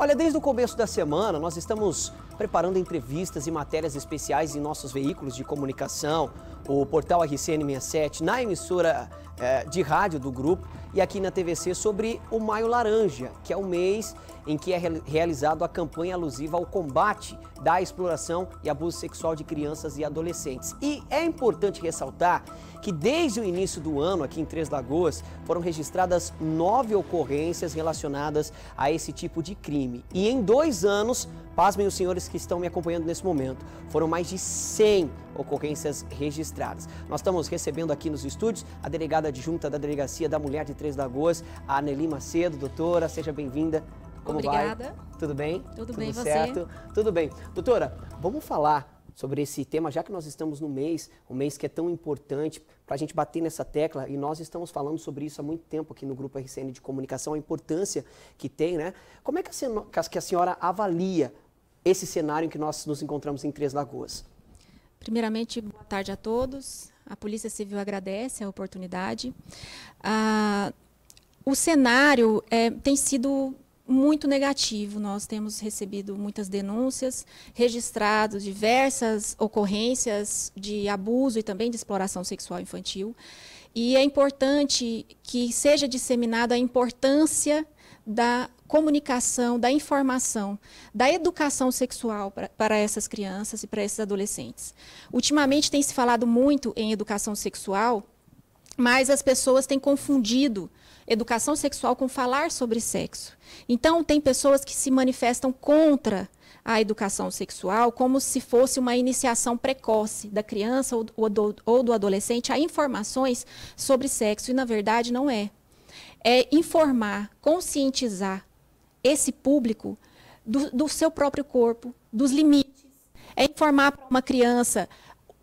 Olha, desde o começo da semana, nós estamos preparando entrevistas e matérias especiais em nossos veículos de comunicação, o portal RCN67, na emissora eh, de rádio do grupo e aqui na TVC sobre o Maio Laranja, que é o mês em que é realizada a campanha alusiva ao combate da exploração e abuso sexual de crianças e adolescentes. E é importante ressaltar que desde o início do ano, aqui em Três Lagoas, foram registradas nove ocorrências relacionadas a esse tipo de crime. E em dois anos, pasmem os senhores que estão me acompanhando nesse momento, foram mais de 100 ocorrências registradas. Nós estamos recebendo aqui nos estúdios a delegada adjunta da Delegacia da Mulher de Três Lagoas, a Aneli Macedo. Doutora, seja bem-vinda como Obrigada. vai? Tudo bem? Tudo, Tudo bem, certo? Você? Tudo bem. Doutora, vamos falar sobre esse tema, já que nós estamos no mês, um mês que é tão importante para a gente bater nessa tecla, e nós estamos falando sobre isso há muito tempo aqui no Grupo RCN de Comunicação, a importância que tem, né? Como é que a senhora, que a senhora avalia esse cenário em que nós nos encontramos em Três Lagoas? Primeiramente, boa tarde a todos. A Polícia Civil agradece a oportunidade. Ah, o cenário é, tem sido muito negativo. Nós temos recebido muitas denúncias, registrado diversas ocorrências de abuso e também de exploração sexual infantil. E é importante que seja disseminada a importância da comunicação, da informação, da educação sexual para essas crianças e para esses adolescentes. Ultimamente tem se falado muito em educação sexual, mas as pessoas têm confundido educação sexual com falar sobre sexo. Então, tem pessoas que se manifestam contra a educação sexual como se fosse uma iniciação precoce da criança ou do, adolescente a informações sobre sexo, e na verdade não é. É informar, conscientizar esse público do, do seu próprio corpo, dos limites. É informar para uma criança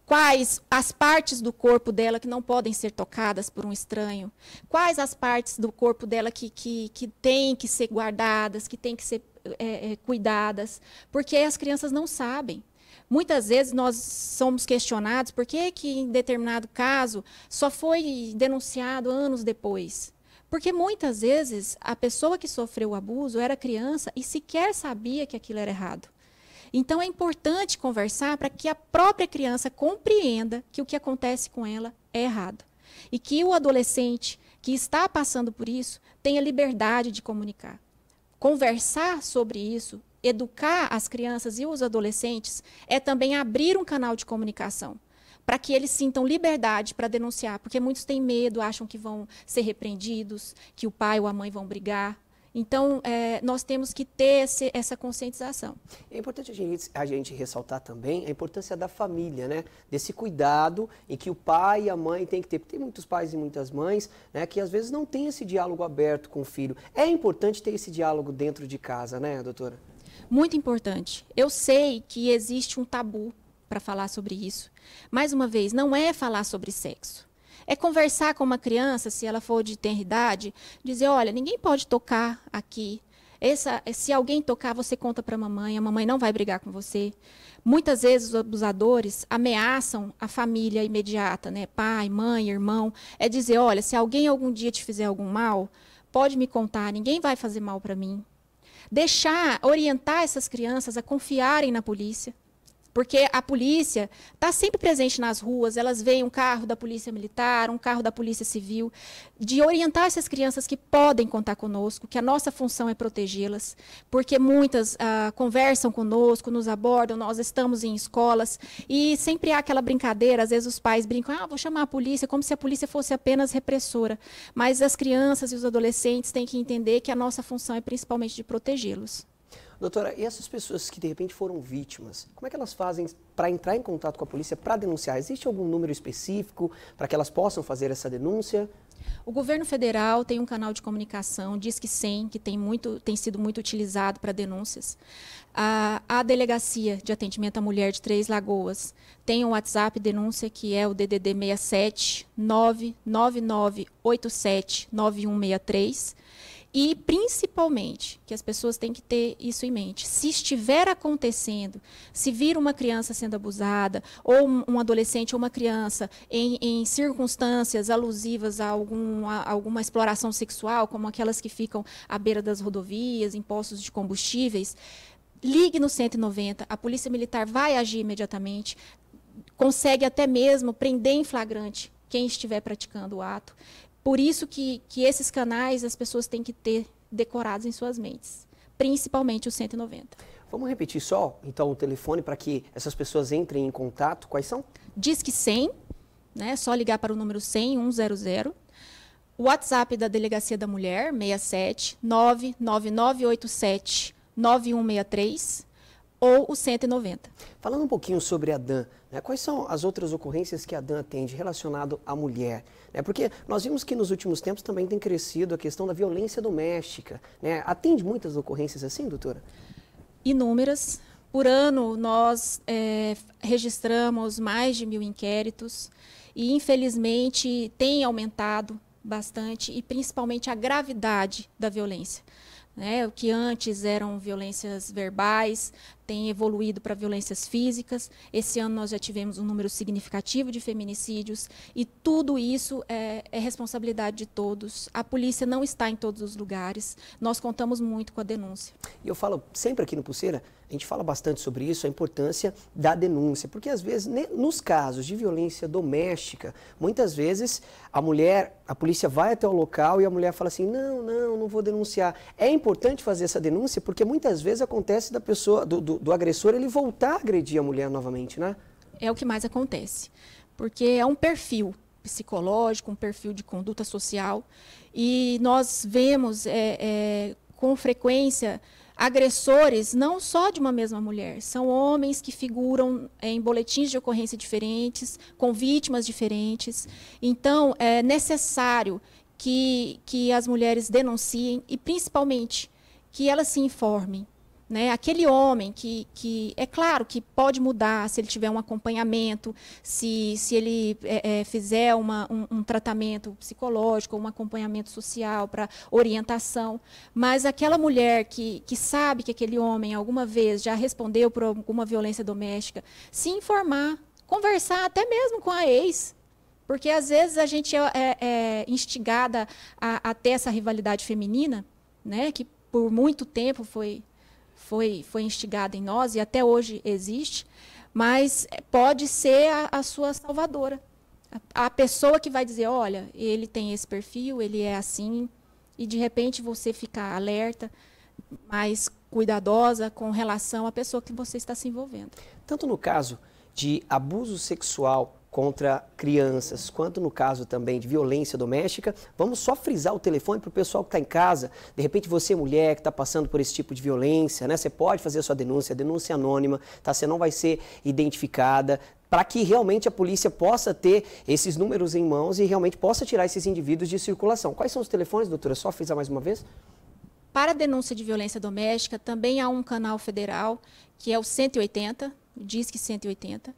Quais as partes do corpo dela que não podem ser tocadas por um estranho? Quais as partes do corpo dela que, que, que têm que ser guardadas, que têm que ser é, é, cuidadas? Porque as crianças não sabem. Muitas vezes nós somos questionados por que, que em determinado caso só foi denunciado anos depois. Porque muitas vezes a pessoa que sofreu o abuso era criança e sequer sabia que aquilo era errado. Então é importante conversar para que a própria criança compreenda que o que acontece com ela é errado e que o adolescente que está passando por isso tenha liberdade de comunicar. Conversar sobre isso, educar as crianças e os adolescentes é também abrir um canal de comunicação para que eles sintam liberdade para denunciar, porque muitos têm medo, acham que vão ser repreendidos, que o pai ou a mãe vão brigar. Então, é, nós temos que ter esse, essa conscientização. É importante a gente, a gente, ressaltar também a importância da família, né? Desse cuidado em que o pai e a mãe têm que ter. Tem muitos pais e muitas mães né, que às vezes não têm esse diálogo aberto com o filho. É importante ter esse diálogo dentro de casa, né, doutora? Muito importante. Eu sei que existe um tabu para falar sobre isso. Mais uma vez, não é falar sobre sexo. É conversar com uma criança, se ela for de idade, dizer, olha, ninguém pode tocar aqui. Essa, se alguém tocar, você conta para a mamãe, a mamãe não vai brigar com você. Muitas vezes os abusadores ameaçam a família imediata, né? pai, mãe, irmão. É dizer, olha, se alguém algum dia te fizer algum mal, pode me contar, ninguém vai fazer mal para mim. Deixar, orientar essas crianças a confiarem na polícia porque a polícia está sempre presente nas ruas, elas veem um carro da polícia militar, um carro da polícia civil, de orientar essas crianças que podem contar conosco, que a nossa função é protegê-las, porque muitas ah, conversam conosco, nos abordam, nós estamos em escolas, e sempre há aquela brincadeira, às vezes os pais brincam, ah, vou chamar a polícia, como se a polícia fosse apenas repressora. Mas as crianças e os adolescentes têm que entender que a nossa função é principalmente de protegê-los. Doutora, e essas pessoas que de repente foram vítimas, como é que elas fazem para entrar em contato com a polícia para denunciar? Existe algum número específico para que elas possam fazer essa denúncia? O governo federal tem um canal de comunicação, diz que 100, que tem, muito, tem sido muito utilizado para denúncias. A, a Delegacia de Atendimento à Mulher de Três Lagoas tem um WhatsApp denúncia que é o DDD 67 99987 9163. E, principalmente, que as pessoas têm que ter isso em mente. Se estiver acontecendo, se vir uma criança sendo abusada, ou um adolescente ou uma criança em, em circunstâncias alusivas a, algum, a alguma exploração sexual, como aquelas que ficam à beira das rodovias, em postos de combustíveis, ligue no 190, a Polícia Militar vai agir imediatamente, consegue até mesmo prender em flagrante quem estiver praticando o ato. Por isso que, que esses canais as pessoas têm que ter decorados em suas mentes, principalmente os 190. Vamos repetir só, então, o telefone para que essas pessoas entrem em contato. Quais são? Disque 100, né? Só ligar para o número 100 100. O WhatsApp da Delegacia da Mulher, 67 99987 9163 ou o 190. Falando um pouquinho sobre a DAN, né, quais são as outras ocorrências que a DAN atende relacionado à mulher? Né, porque nós vimos que nos últimos tempos também tem crescido a questão da violência doméstica. Né, atende muitas ocorrências assim, doutora? Inúmeras. Por ano, nós é, registramos mais de mil inquéritos e, infelizmente, tem aumentado bastante e principalmente a gravidade da violência. Né? O que antes eram violências verbais tem evoluído para violências físicas. Esse ano nós já tivemos um número significativo de feminicídios e tudo isso é, é responsabilidade de todos. A polícia não está em todos os lugares. Nós contamos muito com a denúncia. E eu falo sempre aqui no Pulseira, a gente fala bastante sobre isso, a importância da denúncia, porque às vezes, nos casos de violência doméstica, muitas vezes a mulher, a polícia vai até o local e a mulher fala assim: não, não, não vou denunciar. É importante fazer essa denúncia porque muitas vezes acontece da pessoa, do, do, do agressor, ele voltar a agredir a mulher novamente, né? É o que mais acontece, porque é um perfil psicológico, um perfil de conduta social, e nós vemos é, é, com frequência agressores não só de uma mesma mulher, são homens que figuram eh, em boletins de ocorrência diferentes, com vítimas diferentes. Então, é necessário que, que as mulheres denunciem e, principalmente, que elas se informem. Né? Aquele homem que, que, é claro que pode mudar se ele tiver um acompanhamento, se, se ele é, é, fizer uma, um, um, tratamento psicológico, um acompanhamento social para orientação, mas aquela mulher que, que sabe que aquele homem alguma vez já respondeu por alguma violência doméstica, se informar, conversar até mesmo com a ex, porque às vezes a gente é, é, é instigada a, a, ter essa rivalidade feminina, né? que por muito tempo foi foi, foi instigada em nós e até hoje existe, mas pode ser a, a sua salvadora. A, a pessoa que vai dizer, olha, ele tem esse perfil, ele é assim, e de repente você ficar alerta, mais cuidadosa com relação à pessoa que você está se envolvendo. Tanto no caso de abuso sexual contra crianças, quanto no caso também de violência doméstica. Vamos só frisar o telefone para o pessoal que está em casa. De repente você, mulher, que está passando por esse tipo de violência, né? Você pode fazer a sua denúncia, denúncia anônima, tá? Você não vai ser identificada para que realmente a polícia possa ter esses números em mãos e realmente possa tirar esses indivíduos de circulação. Quais são os telefones, doutora? Só frisar mais uma vez. Para a denúncia de violência doméstica, também há um canal federal, que é o 180, diz que 180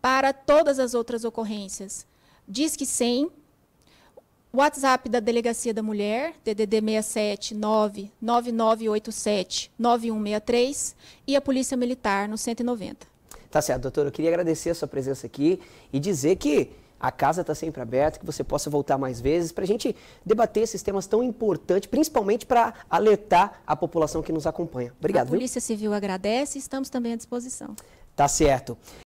para todas as outras ocorrências. Diz que 100, WhatsApp da Delegacia da Mulher, DDD 679 9987 9163 e a Polícia Militar no 190. Tá certo, doutora. Eu queria agradecer a sua presença aqui e dizer que a casa está sempre aberta, que você possa voltar mais vezes para a gente debater esses temas tão importantes, principalmente para alertar a população que nos acompanha. Obrigado. A Polícia viu? Civil agradece e estamos também à disposição. Tá certo.